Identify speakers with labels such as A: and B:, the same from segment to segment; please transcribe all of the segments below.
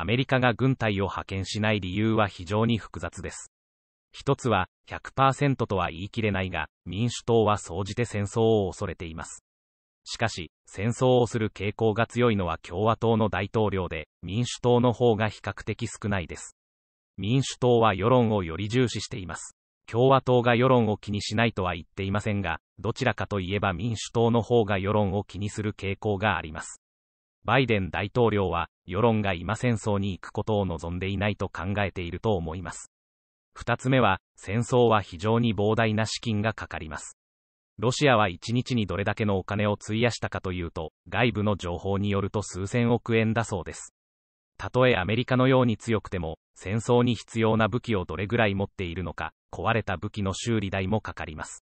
A: アメリカが軍隊を派遣しない理由は非常に複雑です。一つは、100%とは言い切れないが、民主党は総じて戦争を恐れています。しかし、戦争をする傾向が強いのは共和党の大統領で、民主党の方が比較的少ないです。民主党は世論をより重視しています。共和党が世論を気にしないとは言っていませんが、どちらかといえば民主党の方が世論を気にする傾向があります。バイデン大統領は、世論が今戦争に行くことを望んでいないと考えていると思います。2つ目は、戦争は非常に膨大な資金がかかります。ロシアは1日にどれだけのお金を費やしたかというと、外部の情報によると数千億円だそうです。たとえアメリカのように強くても、戦争に必要な武器をどれぐらい持っているのか、壊れた武器の修理代もかかります。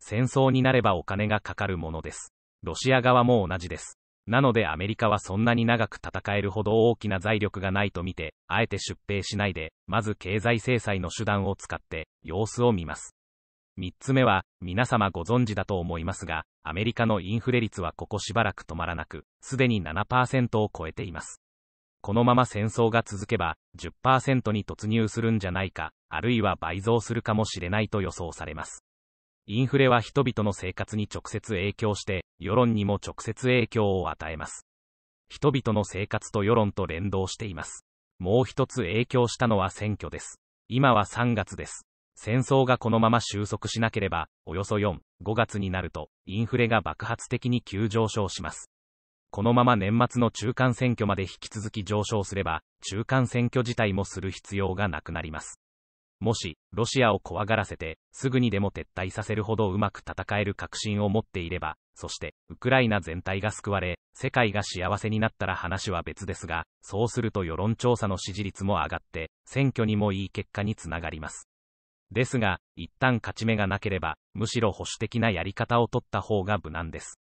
A: 戦争になればお金がかかるものです。ロシア側も同じです。なのでアメリカはそんなに長く戦えるほど大きな財力がないと見て、あえて出兵しないで、まず経済制裁の手段を使って、様子を見ます。3つ目は、皆様ご存知だと思いますが、アメリカのインフレ率はここしばらく止まらなく、すでに7%を超えています。このまま戦争が続けば、10%に突入するんじゃないか、あるいは倍増するかもしれないと予想されます。インフレは人々の生活に直接影響して、世論にも直接影響を与えます。人々の生活と世論と連動しています。もう一つ影響したのは選挙です。今は3月です。戦争がこのまま収束しなければ、およそ4、5月になると、インフレが爆発的に急上昇します。このまま年末の中間選挙まで引き続き上昇すれば、中間選挙自体もする必要がなくなります。もし、ロシアを怖がらせて、すぐにでも撤退させるほどうまく戦える確信を持っていれば、そして、ウクライナ全体が救われ、世界が幸せになったら話は別ですが、そうすると世論調査の支持率も上がって、選挙にもいい結果につながります。ですが、一旦勝ち目がなければ、むしろ保守的なやり方を取った方が無難です。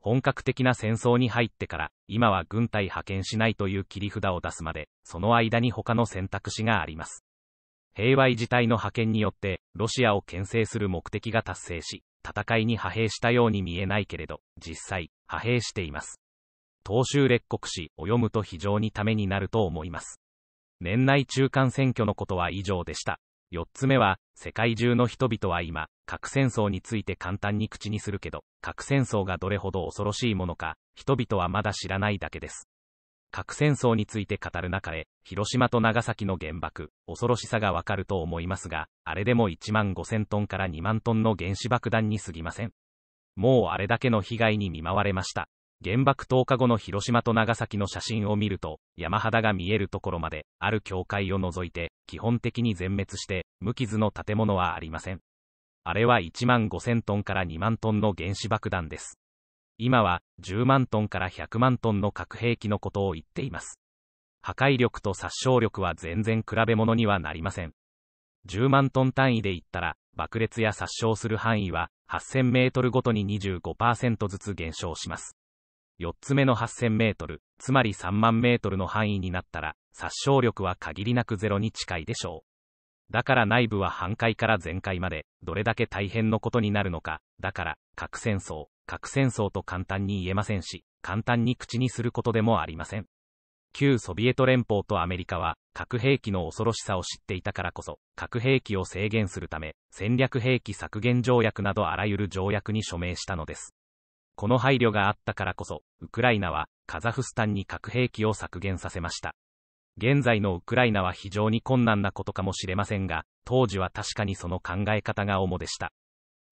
A: 本格的な戦争に入ってから、今は軍隊派遣しないという切り札を出すまで、その間に他の選択肢があります。平和維持隊の派遣によって、ロシアを牽制する目的が達成し、戦いに派兵したように見えないけれど、実際、派兵しています。東襲列国史を読むと非常にためになると思います。年内中間選挙のことは以上でした。4つ目は、世界中の人々は今、核戦争について簡単に口にするけど、核戦争がどれほど恐ろしいものか、人々はまだ知らないだけです。核戦争について語る中で、広島と長崎の原爆、恐ろしさがわかると思いますが、あれでも1万5000トンから2万トンの原子爆弾に過ぎません。もうあれだけの被害に見舞われました。原爆投下後の広島と長崎の写真を見ると、山肌が見えるところまで、ある境界を除いて、基本的に全滅して、無傷の建物はありません。あれは1万5000トンから2万トンの原子爆弾です。今は10万トンから100万トンの核兵器のことを言っています。破壊力と殺傷力は全然比べ物にはなりません。10万トン単位で言ったら、爆裂や殺傷する範囲は8000メートルごとに25%ずつ減少します。4つ目の8000メートル、つまり3万メートルの範囲になったら、殺傷力は限りなくゼロに近いでしょう。だから内部は半壊から全壊まで、どれだけ大変のことになるのか、だから、核戦争、核戦争と簡単に言えませんし、簡単に口にすることでもありません。旧ソビエト連邦とアメリカは核兵器の恐ろしさを知っていたからこそ核兵器を制限するため戦略兵器削減条約などあらゆる条約に署名したのですこの配慮があったからこそウクライナはカザフスタンに核兵器を削減させました現在のウクライナは非常に困難なことかもしれませんが当時は確かにその考え方が主でした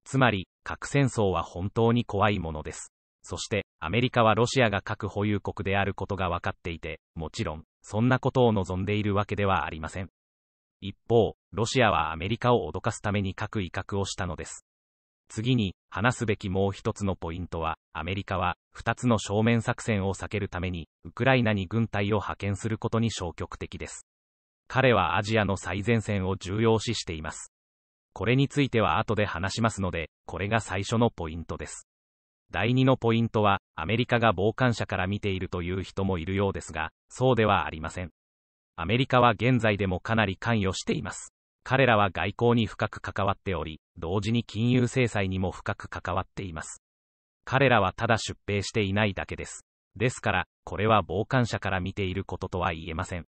A: つまり、核戦争は本当に怖いものです。そして、アメリカはロシアが核保有国であることが分かっていて、もちろん、そんなことを望んでいるわけではありません。一方、ロシアはアメリカを脅かすために核威嚇をしたのです。次に、話すべきもう一つのポイントは、アメリカは、二つの正面作戦を避けるために、ウクライナに軍隊を派遣することに消極的です。彼はアジアの最前線を重要視しています。これについては後で話しますので、これが最初のポイントです。第2のポイントは、アメリカが傍観者から見ているという人もいるようですが、そうではありません。アメリカは現在でもかなり関与しています。彼らは外交に深く関わっており、同時に金融制裁にも深く関わっています。彼らはただ出兵していないだけです。ですから、これは傍観者から見ていることとは言えません。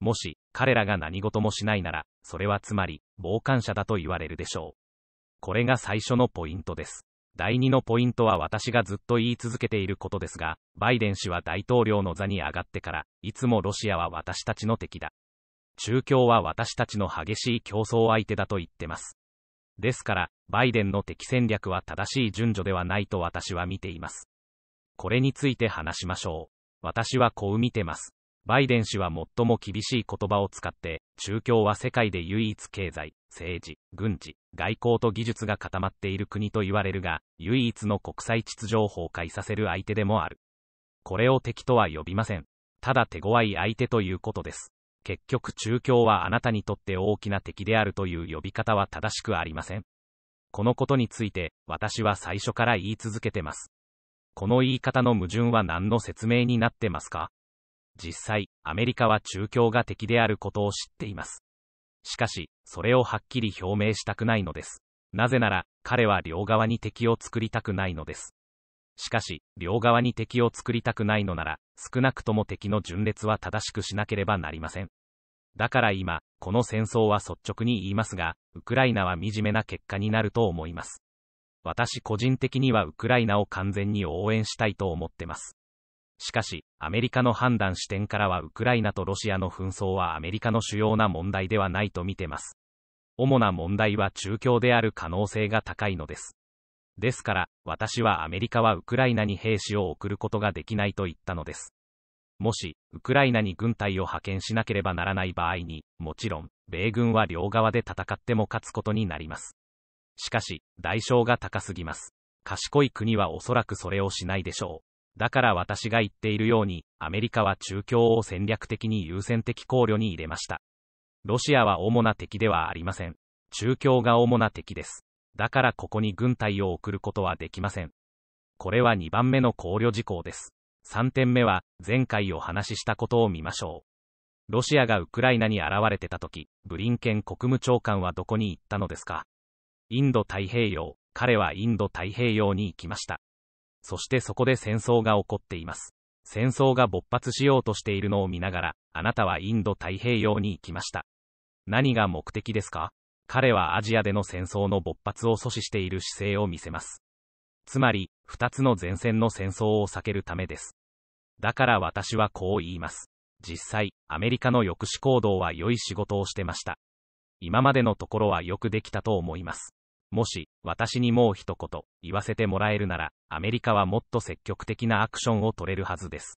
A: もし、彼らが何事もしないなら、それはつまり、傍観者だと言われるでしょう。これが最初のポイントです。第2のポイントは私がずっと言い続けていることですが、バイデン氏は大統領の座に上がってから、いつもロシアは私たちの敵だ。中共は私たちの激しい競争相手だと言ってます。ですから、バイデンの敵戦略は正しい順序ではないと私は見ています。これについて話しましょう。私はこう見てます。バイデン氏は最も厳しい言葉を使って、中共は世界で唯一経済、政治、軍事、外交と技術が固まっている国と言われるが、唯一の国際秩序を崩壊させる相手でもある。これを敵とは呼びません。ただ手強い相手ということです。結局中共はあなたにとって大きな敵であるという呼び方は正しくありません。このことについて、私は最初から言い続けてます。この言い方の矛盾は何の説明になってますか実際、アメリカは中共が敵であることを知っています。しかし、それをはっきり表明したくないのです。なぜなら、彼は両側に敵を作りたくないのです。しかし、両側に敵を作りたくないのなら、少なくとも敵の順列は正しくしなければなりません。だから今、この戦争は率直に言いますが、ウクライナは惨めな結果になると思います。私個人的にはウクライナを完全に応援したいと思ってます。しかし、アメリカの判断視点からはウクライナとロシアの紛争はアメリカの主要な問題ではないと見てます。主な問題は中共である可能性が高いのです。ですから、私はアメリカはウクライナに兵士を送ることができないと言ったのです。もし、ウクライナに軍隊を派遣しなければならない場合に、もちろん、米軍は両側で戦っても勝つことになります。しかし、代償が高すぎます。賢い国はおそらくそれをしないでしょう。だから私が言っているように、アメリカは中共を戦略的に優先的考慮に入れました。ロシアは主な敵ではありません。中共が主な敵です。だからここに軍隊を送ることはできません。これは2番目の考慮事項です。3点目は、前回お話ししたことを見ましょう。ロシアがウクライナに現れてた時、ブリンケン国務長官はどこに行ったのですかインド太平洋、彼はインド太平洋に行きました。そしてそこで戦争が起こっています。戦争が勃発しようとしているのを見ながら、あなたはインド太平洋に行きました。何が目的ですか彼はアジアでの戦争の勃発を阻止している姿勢を見せます。つまり、二つの前線の戦争を避けるためです。だから私はこう言います。実際、アメリカの抑止行動は良い仕事をしてました。今までのところはよくできたと思います。もし、私にもう一言、言わせてもらえるなら、アメリカはもっと積極的なアクションを取れるはずです。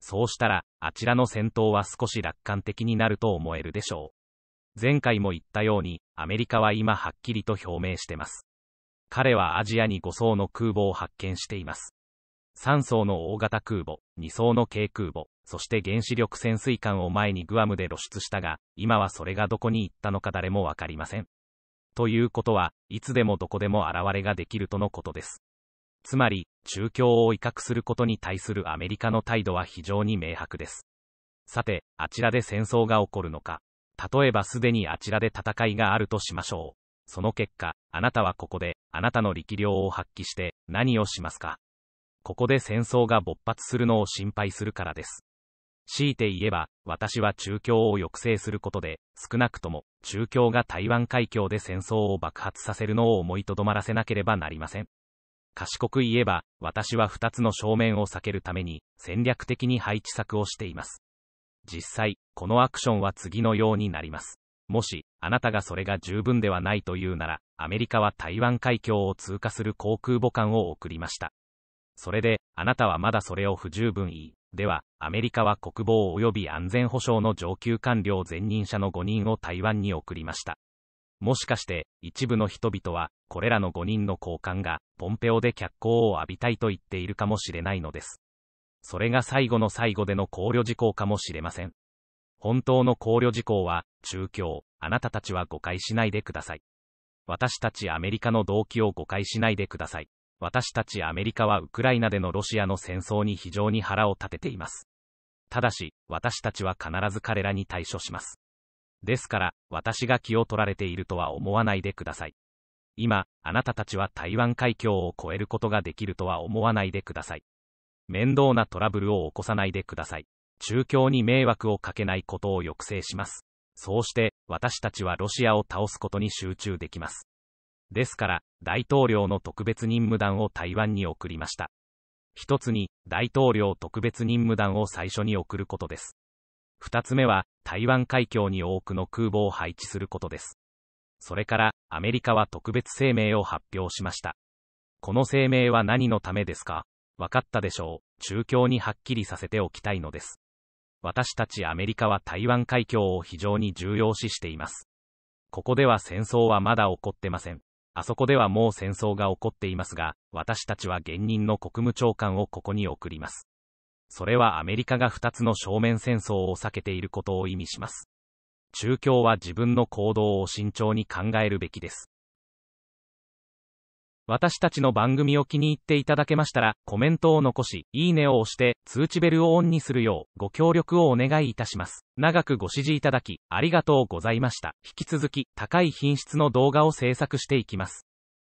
A: そうしたら、あちらの戦闘は少し楽観的になると思えるでしょう。前回も言ったように、アメリカは今はっきりと表明してます。彼はアジアに5層の空母を発見しています。3層の大型空母、2層の軽空母、そして原子力潜水艦を前にグアムで露出したが、今はそれがどこに行ったのか誰もわかりません。ということは、いつでもどこでも現れができるとのことです。つまり、中共を威嚇することに対するアメリカの態度は非常に明白です。さて、あちらで戦争が起こるのか。例えばすでにあちらで戦いがあるとしましょう。その結果、あなたはここで、あなたの力量を発揮して、何をしますかここで戦争が勃発するのを心配するからです。強いて言えば、私は中共を抑制することで、少なくとも、中共が台湾海峡で戦争を爆発させるのを思いとどまらせなければなりません。賢く言えば、私は2つの正面を避けるために、戦略的に配置策をしています。実際、このアクションは次のようになります。もし、あなたがそれが十分ではないというなら、アメリカは台湾海峡を通過する航空母艦を送りました。それで、あなたはまだそれを不十分言い、では、アメリカは国防及び安全保障の上級官僚前任者の5人を台湾に送りました。もしかして、一部の人々は、これらの5人の交換が、ポンペオで脚光を浴びたいと言っているかもしれないのです。それが最後の最後での考慮事項かもしれません。本当の考慮事項は、中共、あなたたちは誤解しないでください。私たちアメリカの動機を誤解しないでください。私たちアメリカはウクライナでのロシアの戦争に非常に腹を立てています。ただし、私たちは必ず彼らに対処します。ですから、私が気を取られているとは思わないでください。今、あなたたちは台湾海峡を越えることができるとは思わないでください。面倒なトラブルを起こさないでください。中共に迷惑をかけないことを抑制します。そうして、私たちはロシアを倒すことに集中できます。ですから、大統領の特別任務団を台湾に送りました。一つに、大統領特別任務団を最初に送ることです。二つ目は、台湾海峡に多くの空母を配置することです。それから、アメリカは特別声明を発表しました。この声明は何のためですか分かったでしょう。中共にはっきりさせておきたいのです。私たちアメリカは台湾海峡を非常に重要視しています。ここでは戦争はまだ起こってません。あそこではもう戦争が起こっていますが、私たちは現任の国務長官をここに送ります。それはアメリカが2つの正面戦争を避けていることを意味します。中共は自分の行動を慎重に考えるべきです。私たちの番組を気に入っていただけましたら、コメントを残し、いいねを押して、通知ベルをオンにするよう、ご協力をお願いいたします。長くご支持いただき、ありがとうございました。引き続き、高い品質の動画を制作していきます。